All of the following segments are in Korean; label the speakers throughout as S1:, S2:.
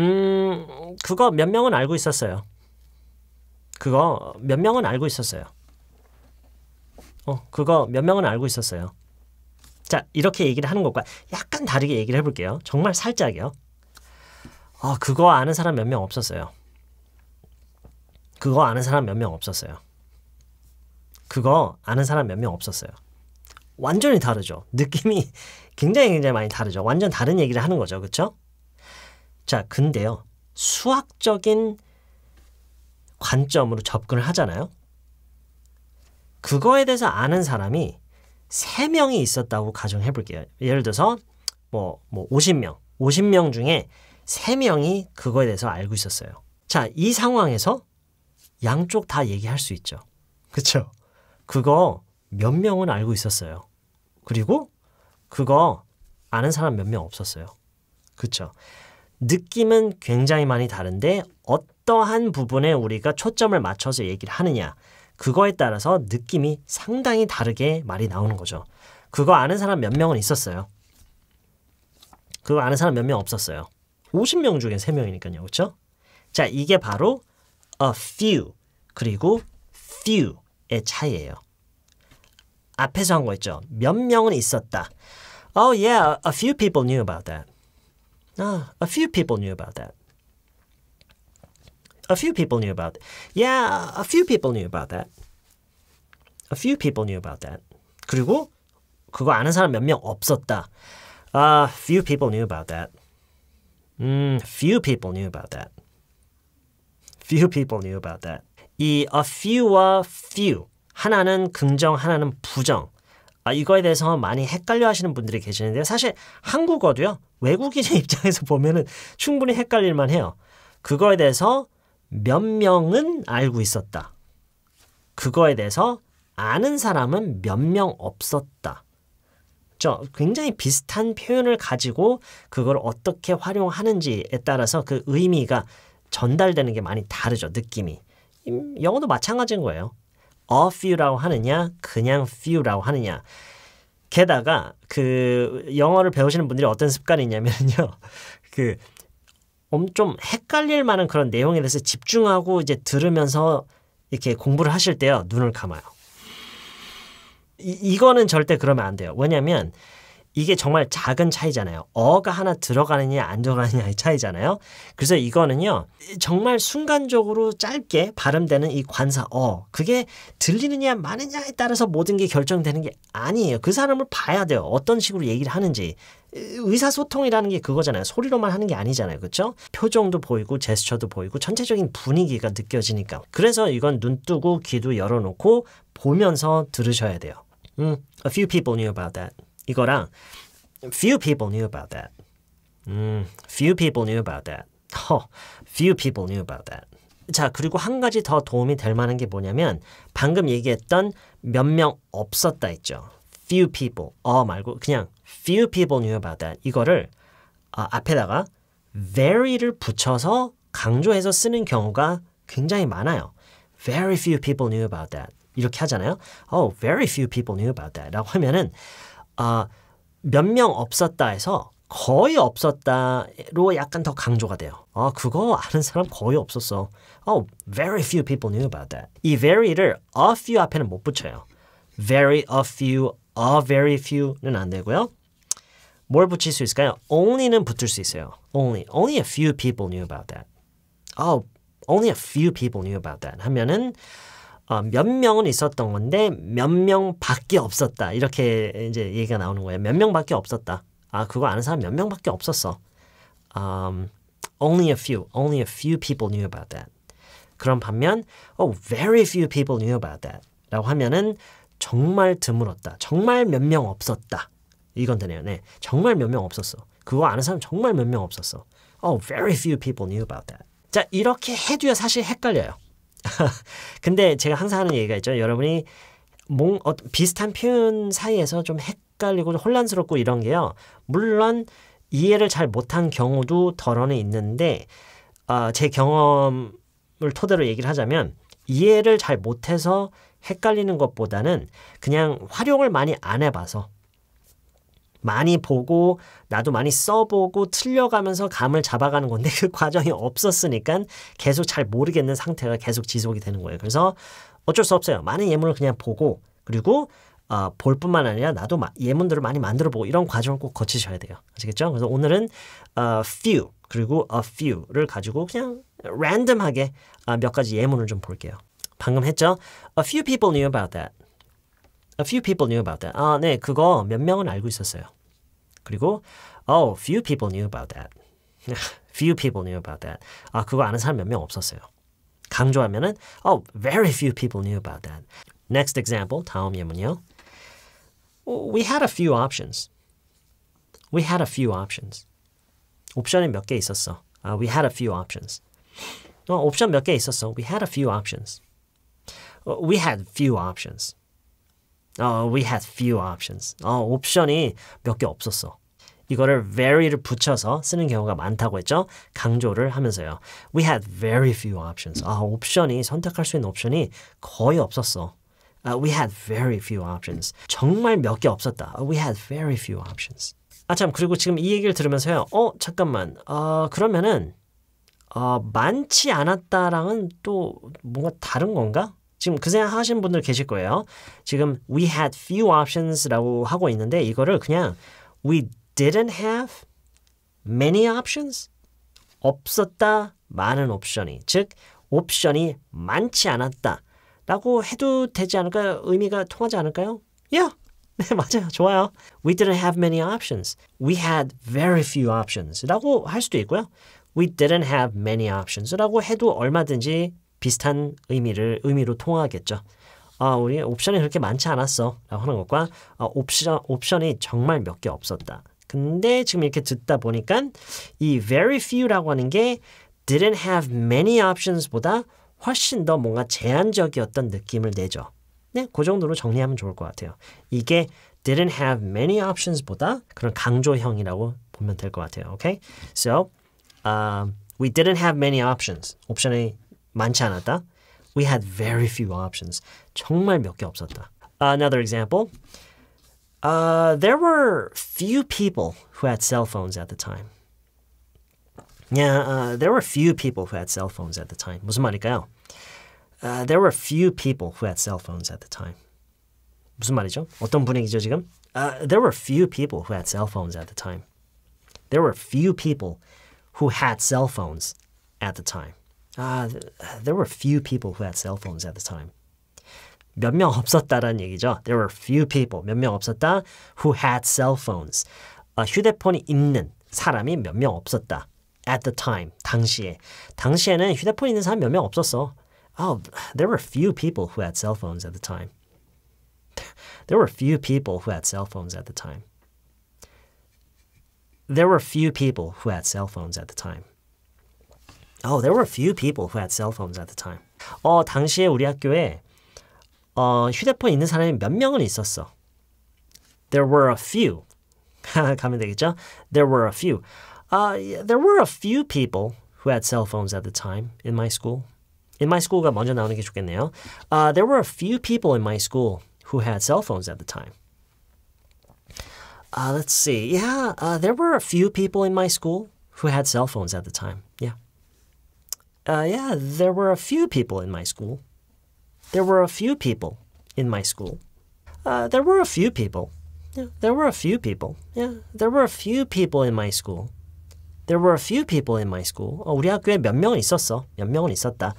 S1: 음, 그거 몇 명은 알고 있었어요. 그거 몇 명은 알고 있었어요. 어, 그거 몇 명은 알고 있었어요. 자, 이렇게 얘기를 하는 것과 약간 다르게 얘기를 해볼게요. 정말 살짝이요. 어, 그거 아는 사람 몇 명 없었어요. 그거 아는 사람 몇 명 없었어요. 그거 아는 사람 몇 명 없었어요. 완전히 다르죠. 느낌이 굉장히 굉장히 많이 다르죠. 완전 다른 얘기를 하는 거죠. 그렇죠? 자, 근데요. 수학적인 관점으로 접근을 하잖아요. 그거에 대해서 아는 사람이 3명이 있었다고 가정해 볼게요. 예를 들어서 뭐, 뭐 50명, 50명 중에 3명이 그거에 대해서 알고 있었어요. 자, 이 상황에서 양쪽 다 얘기할 수 있죠. 그쵸? 그거 몇 명은 알고 있었어요. 그리고 그거 아는 사람 몇 명 없었어요. 그쵸? 느낌은 굉장히 많이 다른데 어떠한 부분에 우리가 초점을 맞춰서 얘기를 하느냐 그거에 따라서 느낌이 상당히 다르게 말이 나오는 거죠. 그거 아는 사람 몇 명은 있었어요. 그거 아는 사람 몇 명 없었어요. 50명 중에 3명이니까요. 그렇죠? 자, 이게 바로 a few 그리고 few의 차이예요. 앞에서 한 거 있죠. 몇 명은 있었다. Oh yeah, a few people knew about that. Ah, a few people knew about that. A few people knew about it. Yeah, a few people knew about that. A few people knew about that. 그리고 그거 아는 사람 몇 명 없었다. 아, uh, few people knew about that. 음, few people knew about that. Few people knew about that. 이 a few와 few 하나는 긍정, 하나는 부정. 아, 이거에 대해서 많이 헷갈려 하시는 분들이 계시는데요. 사실 한국어도요. 외국인의 입장에서 보면은 충분히 헷갈릴만 해요. 그거에 대해서 몇 명은 알고 있었다. 그거에 대해서 아는 사람은 몇 명 없었다. 저 굉장히 비슷한 표현을 가지고 그걸 어떻게 활용하는지에 따라서 그 의미가 전달되는 게 많이 다르죠. 느낌이. 음, 영어도 마찬가지인 거예요. a few라고 하느냐, 그냥 few라고 하느냐. 게다가 그 영어를 배우시는 분들이 어떤 습관이 있냐면요. 그좀 헷갈릴 만한 그런 내용에 대해서 집중하고 이제 들으면서 이렇게 공부를 하실 때요. 눈을 감아요. 이, 이거는 절대 그러면 안 돼요. 왜냐면 하 이게 정말 작은 차이잖아요. 어가 하나 들어가느냐 안 들어가느냐의 차이잖아요. 그래서 이거는요. 정말 순간적으로 짧게 발음되는 이 관사 어 그게 들리느냐 마느냐에 따라서 모든 게 결정되는 게 아니에요. 그 사람을 봐야 돼요. 어떤 식으로 얘기를 하는지. 의사소통이라는 게 그거잖아요. 소리로만 하는 게 아니잖아요. 그렇죠? 표정도 보이고 제스처도 보이고 전체적인 분위기가 느껴지니까. 그래서 이건 눈 뜨고 귀도 열어놓고 보면서 들으셔야 돼요. 음, a few people knew about that. 이거랑 few people knew about that. 음, few people knew about that. 허, few people knew about that. 자, 그리고 한 가지 더 도움이 될 만한 게 뭐냐면 방금 얘기했던 몇 명 없었다 했죠. few people 어 말고 그냥 few people knew about that 이거를 어, 앞에다가 very를 붙여서 강조해서 쓰는 경우가 굉장히 많아요. very few people knew about that 이렇게 하잖아요. oh very few people knew about that라고 하면은 아, 몇 명 없었다 해서 거의 없었다로 약간 더 강조가 돼요. 아, 그거 아는 사람 거의 없었어. Oh, very few people knew about that. 이 very를 a few 앞에는 못 붙여요. very, a few, a very few는 안 되고요. 뭘 붙일 수 있을까요? only는 붙을 수 있어요. only, only a few people knew about that. Oh, only a few people knew about that. 하면은 어, 몇 명은 있었던 건데 몇 명밖에 없었다 이렇게 이제 얘기가 나오는 거예요. 몇 명밖에 없었다. 아 그거 아는 사람 몇 명밖에 없었어. Um, only a few, only a few people knew about that. 그런 반면 oh very few people knew about that라고 하면은 정말 드물었다. 정말 몇 명 없었다. 이건 되네요. 네, 정말 몇 명 없었어. 그거 아는 사람 정말 몇 명 없었어. Oh very few people knew about that. 자 이렇게 해도요 사실 헷갈려요. 근데 제가 항상 하는 얘기가 있죠. 여러분이 몽, 어, 비슷한 표현 사이에서 좀 헷갈리고 혼란스럽고 이런 게요. 물론 이해를 잘 못한 경우도 덜어는 있는데 어, 제 경험을 토대로 얘기를 하자면 이해를 잘 못해서 헷갈리는 것보다는 그냥 활용을 많이 안 해봐서 많이 보고 나도 많이 써보고 틀려가면서 감을 잡아가는 건데 그 과정이 없었으니까 계속 잘 모르겠는 상태가 계속 지속이 되는 거예요. 그래서 어쩔 수 없어요. 많은 예문을 그냥 보고 그리고 어, 볼 뿐만 아니라 나도 마, 예문들을 많이 만들어 보고 이런 과정을 꼭 거치셔야 돼요. 아시겠죠? 그래서 오늘은 어, few 그리고 a few를 가지고 그냥 랜덤하게 어, 몇 가지 예문을 좀 볼게요. 방금 했죠? A few people knew about that. A few people knew about that. 아, 네, 그거 몇 명은 알고 있었어요. 그리고 oh, few people knew about that. few people knew about that. 아, 그거 아는 사람 몇 명 없었어요. 강조하면은 oh, very few people knew about that. Next example, 다음 예문이요. We had a few options. We had a few options. 옵션이 몇 개 있었어. Uh, we had a few options. 어, 옵션 몇 개 있었어. We had a few options. We had few options. 어, we had few options. 어, 옵션이 몇 개 없었어. 이거를 very를 붙여서 쓰는 경우가 많다고 했죠. 강조를 하면서요. We had very few options. 아, 옵션이 선택할 수 있는 옵션이 거의 없었어. Uh, we had very few options. 정말 몇 개 없었다. Uh, we had very few options. 아참 그리고 지금 이 얘기를 들으면서요. 어 잠깐만. 어, 그러면은 어, 많지 않았다랑은 또 뭔가 다른 건가? 지금 그 생각 하신 분들 계실 거예요. 지금 we had few options라고 하고 있는데 이거를 그냥 we didn't have many options 없었다 많은 옵션이 즉 옵션이 많지 않았다 라고 해도 되지 않을까요? 의미가 통하지 않을까요? Yeah. 네, 맞아요. 좋아요. We didn't have many options. We had very few options. 라고 할 수도 있고요. We didn't have many options. 라고 해도 얼마든지 비슷한 의미를 의미로 통하겠죠. 아, 우리 옵션이 그렇게 많지 않았어. 라고 하는 것과 아, 옵션, 옵션이 정말 몇 개 없었다. 근데 지금 이렇게 듣다 보니까 이 very few라고 하는 게 didn't have many options보다 훨씬 더 뭔가 제한적이었던 느낌을 내죠. 네, 그 정도로 정리하면 좋을 것 같아요. 이게 didn't have many options보다 그런 강조형이라고 보면 될 것 같아요. Okay, so um, we didn't have many options. 옵션이 많지 않았다. We had very few options. 정말 몇 개 없었다. Another example. Uh, there were few people who had cell phones at the time. Yeah, uh, there were few people who had cell phones at the time. 무슨 말일까요? Uh, there were few people who had cell phones at the time. 무슨 말이죠? 어떤 분위기죠 지금? Uh, there were few people who had cell phones at the time. There were few people who had cell phones at the time. 아, there were few people who had cell phones at the time. 몇 명 없었다라는 얘기죠. There were few people, 몇 명 없었다, who had cell phones. 어, 휴대폰이 있는 사람이 몇 명 없었다. At the time, 당시에. 당시에는 휴대폰 있는 사람 몇 명 없었어. Oh, there were few people who had cell phones at the time. There were few people who had cell phones at the time. There were few people who had cell phones at the time. Oh, there were a few people who had cell phones at the time. 어, 당시에 우리 학교에 어, 휴대폰 있는 사람이 몇 명은 있었어. There were a few. 가면 되겠죠? There were a few. Uh, there were a few people who had cell phones at the time in my school. In my school가 먼저 나오는 게 좋겠네요. Uh, there were a few people in my school who had cell phones at the time. Uh, let's see. Yeah, uh, there were a few people in my school who had cell phones at the time. Yeah. Uh, yeah, there were a few people in my school. There were a few people in my school. Uh, there were a few people. Yeah, there were a few people. Yeah, there were a few people in my school. There were a few people in my school. 어, oh, 우리 학교에 몇 명이 있었어. 몇 명이 있었다.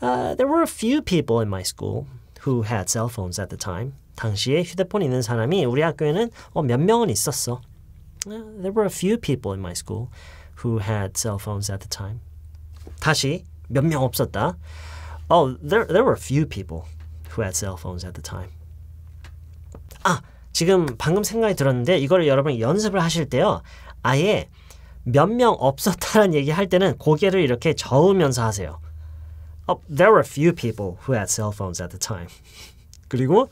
S1: Uh, there were a few people in my school who had cell phones at the time. 당시에 휴대폰 있는 사람이 우리 학교에는 어, 몇 명이 있었어. Uh, there were a few people in my school who had cell phones at the time. 다시 몇 명 없었다. Oh, there there were a few people who had cell phones at the time. 아, 지금 방금 생각이 들었는데 이거를 여러분 연습을 하실 때요. 아예 몇 명 없었다는 얘기 할 때는 고개를 이렇게 저으면서 하세요. Oh, there were a few people who had cell phones at the time. 그리고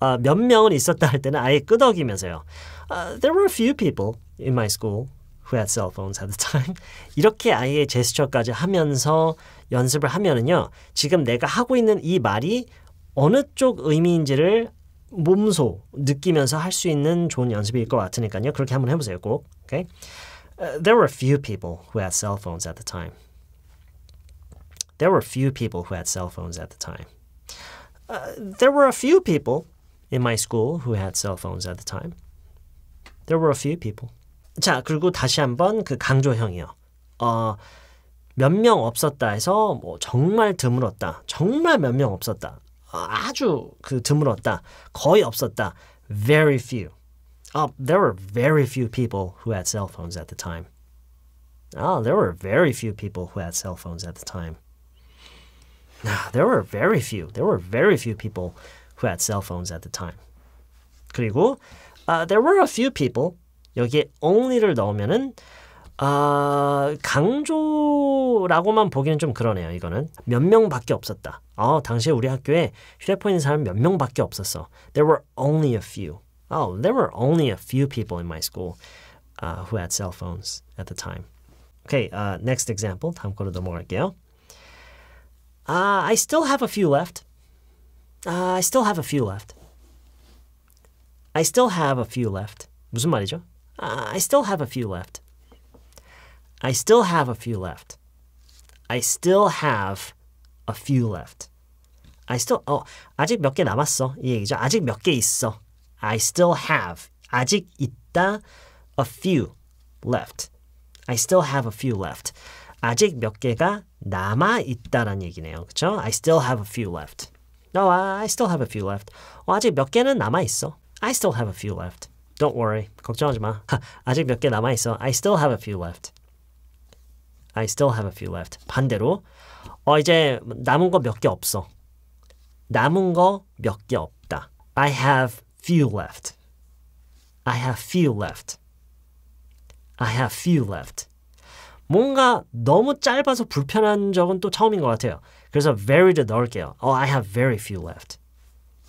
S1: 어, 몇 명은 있었다 할 때는 아예 끄덕이면서요. Uh, there were a few people in my school who had cell phones at the time. 이렇게 아이의 제스처까지 하면서 연습을 하면은요. 지금 내가 하고 있는 이 말이 어느 쪽 의미인지를 몸소 느끼면서 할 수 있는 좋은 연습일 것 같으니까요. 그렇게 한번 해보세요, 꼭. Okay? Uh, there were few people who had cell phones at the time. There were few people who had cell phones at the time. Uh, there were a few people in my school who had cell phones at the time. There were a few people. 자, 그리고 다시 한번 그 강조형이요. 어, 몇 명 없었다 해서 뭐 정말 드물었다. 정말 몇 명 없었다. 아주 그 드물었다. 거의 없었다. Very few. Uh, there were very few people who had cell phones at the time. Ah, uh, there were very few people who had cell phones at the time. Uh, there were very few. There were very few people who had cell phones at the time. 그리고 uh, there were a few people 여기에 only를 넣으면은 아, 강조라고만 보기는 좀 그러네요. 이거는 몇 명밖에 없었다. 아, 당시에 우리 학교에 휴대폰 있는 사람 몇 명밖에 없었어. There were only a few. Oh, there were only a few people in my school uh, who had cell phones at the time. Okay, uh, next example. 다음 거로 넘어갈게요. Uh, I still have a few left. Uh, I still have a few left. I still have a few left. 무슨 말이죠? Uh, I still have a few left. I still have a few left. I still have a few left. I still Oh, 아직 몇 개 남았어 이 얘기죠. 아직 몇 개 있어. I still have 아직 있다 a few left. I still have a few left. 아직 몇 개가 남아 있다란 얘기네요. 그렇죠? I still have a few left. No, I still have a few left. 어, 아직 몇 개는 남아 있어. I still have a few left. Don't worry, 걱정하지 마. 아직 몇 개 남아 있어. I still have a few left. I still have a few left. 반대로 어 이제 남은 거 몇 개 없어. 남은 거 몇 개 없다. I have few left. I have few left. I have few left. 뭔가 너무 짧아서 불편한 적은 또 처음인 것 같아요. 그래서 very도 넣을게요. Oh, I have very few left.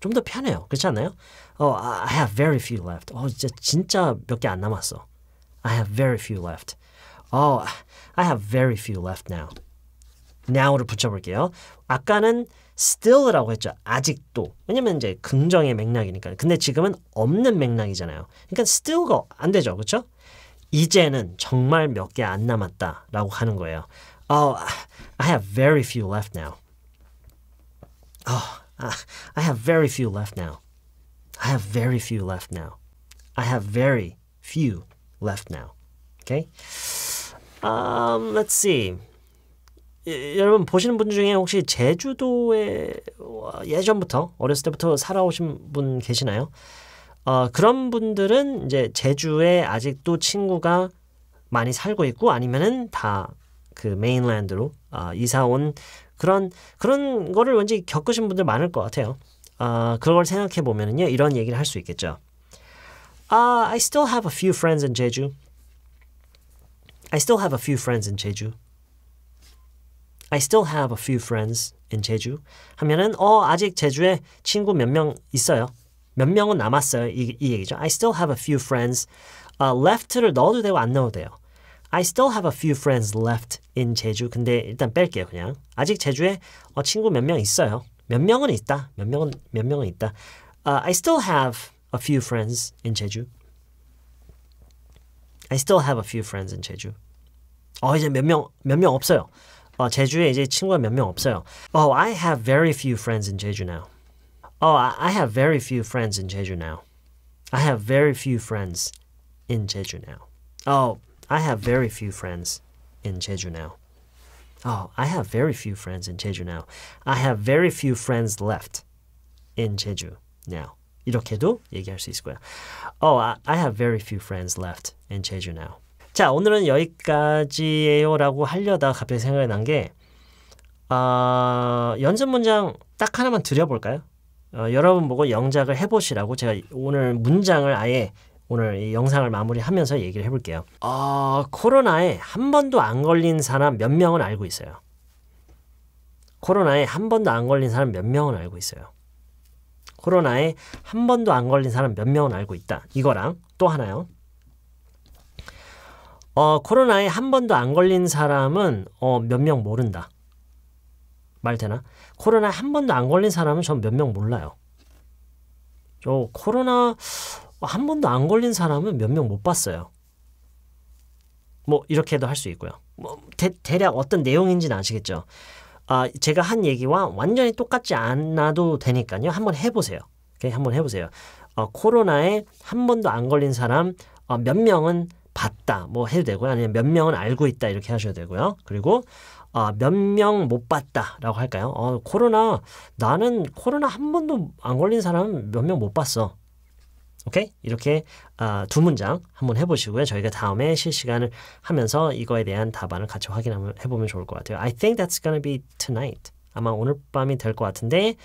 S1: 좀더 편해요. 그렇지 않나요? Oh, I have very few left. 어, oh, 진짜 몇 개 안 남았어. I have very few left. Oh, I have very few left now. now를 붙여볼게요. 아까는 still라고 했죠. 아직도. 왜냐면 이제 긍정의 맥락이니까. 근데 지금은 없는 맥락이잖아요. 그러니까 still가 안 되죠. 그렇죠? 이제는 정말 몇 개 안 남았다라고 하는 거예요. Oh, I have very few left now. Oh, Uh, I have very few left now. I have very few left now. I have very few left now. Okay? Um, let's see. 예, 여러분 보시는 분 중에 혹시 제주도에 예전부터 어렸을 때부터 살아오신 분 계시나요? 어, 그런 분들은 이제 제주에 아직도 친구가 많이 살고 있고 아니면은 다그 메인랜드로 어, 이사 온 그런 그런 거를 왠지 겪으신 분들 많을 것 같아요. 아, 그걸 생각해 보면은요. 이런 얘기를 할 수 있겠죠. Uh, I still have a few friends in Jeju. I still have a few friends in Jeju. I still have a few friends in Jeju. 하면은 어 아직 제주에 친구 몇 명 있어요. 몇 명은 남았어요. 이, 이 얘기죠. I still have a few friends. 아, left를 넣어도 되고 안 넣어도 돼요. I still have a few friends left in Jeju. 근데 일단 뺄게요, 그냥. 아직 제주에 어, 친구 몇 있어요. 몇 명은 있다. 몇 명은 몇 명은 있다. Uh, I still have a few friends in Jeju. I still have a few friends in Jeju. 어 이제 몇 명몇 없어요. 어 제주에 이제 친구가 몇 없어요. Oh, I have very few friends in Jeju now. Oh, I have very few friends in Jeju now. I have very few friends in Jeju now. Oh, I have very few friends in Jeju now. Oh, I have very few friends in Jeju now. I have very few friends left in Jeju now. 이렇게도 얘기할 수 있을 거야. Oh, I have very few friends left in Jeju now. 자, 오늘은 여기까지예요라고 하려다 갑자기 생각이 난게 어, 연습 문장 딱 하나만 드려볼까요? 어, 여러분 보고 영작을 해보시라고 제가 오늘 문장을 아예 오늘 이 영상을 마무리하면서 얘기를 해볼게요. 어, 코로나에 한 번도 안 걸린 사람 몇 명은 알고 있어요. 코로나에 한 번도 안 걸린 사람 몇 명은 알고 있어요. 코로나에 한 번도 안 걸린 사람 몇 명은 알고 있다. 이거랑 또 하나요. 어, 코로나에 한 번도 안 걸린 사람은 어, 몇명 모른다. 말 되나? 코로나 에한 번도 안 걸린 사람은 전 몇 명 몰라요. 저 코로나 한 번도 안 걸린 사람은 몇 명 못 봤어요. 뭐 이렇게도 할 수 있고요. 뭐 대, 대략 어떤 내용인지는 아시겠죠. 아 제가 한 얘기와 완전히 똑같지 않아도 되니까요. 한번 해보세요. 그냥 한번 해보세요. 어, 코로나에 한 번도 안 걸린 사람 어, 몇 명은 봤다 뭐 해도 되고요. 아니면 몇 명은 알고 있다 이렇게 하셔도 되고요. 그리고 어, 몇명 못 봤다라고 할까요? 어, 코로나 나는 코로나 한 번도 안 걸린 사람 몇명 못 봤어. 오케이? 이렇게 어, 두 문장 한번 해보시고요. 저희가 다음에 실시간을 하면서 이거에 대한 답안을 같이 확인해보면 좋을 것 같아요. I think that's gonna be tonight. 아마 오늘 밤이 될 것 같은데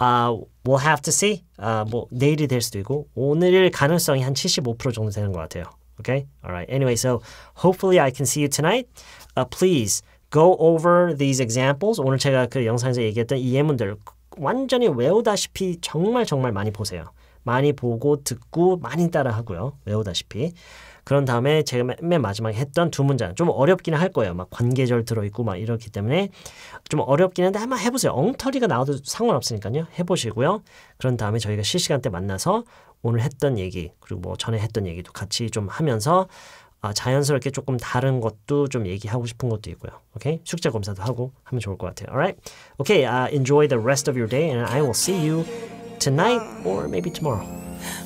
S1: uh, we'll have to see. Uh, 뭐 내일이 될 수도 있고 오늘일 가능성이 한 75% 정도 되는 것 같아요. Okay? Alright. Anyway, so hopefully I can see you tonight. Uh, please go over these examples. 오늘 제가 그 영상에서 얘기했던 이 예문들 완전히 외우다시피 정말 정말 많이 보세요. 많이 보고 듣고 많이 따라하고요. 외우다시피. 그런 다음에 제가 맨 마지막에 했던 두 문장 좀 어렵기는 할 거예요. 막 관계절 들어있고 막 이렇기 때문에 좀 어렵긴 한데 한번 해보세요. 엉터리가 나와도 상관없으니까요. 해보시고요. 그런 다음에 저희가 실시간 때 만나서 오늘 했던 얘기 그리고 뭐 전에 했던 얘기도 같이 좀 하면서 아, 자연스럽게 조금 다른 것도 좀 얘기하고 싶은 것도 있고요. 오케이? 숙제 검사도 하고 하면 좋을 것 같아요. Alright? Okay, uh, 아, enjoy the rest of your day and I will see you tonight or maybe tomorrow.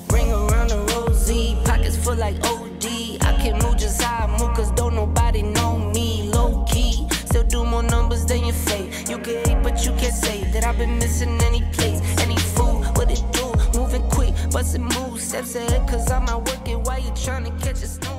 S1: Bring around rosy, pockets full like OD. I can move just how I move, cause don't nobody know me. Low key, still do more numbers than your fate. You can hate, but you can't say that I've been missing any place, any food. What it do, moving quick, busting moves, steps ahead, cause I'm out working you trying to catch a snow.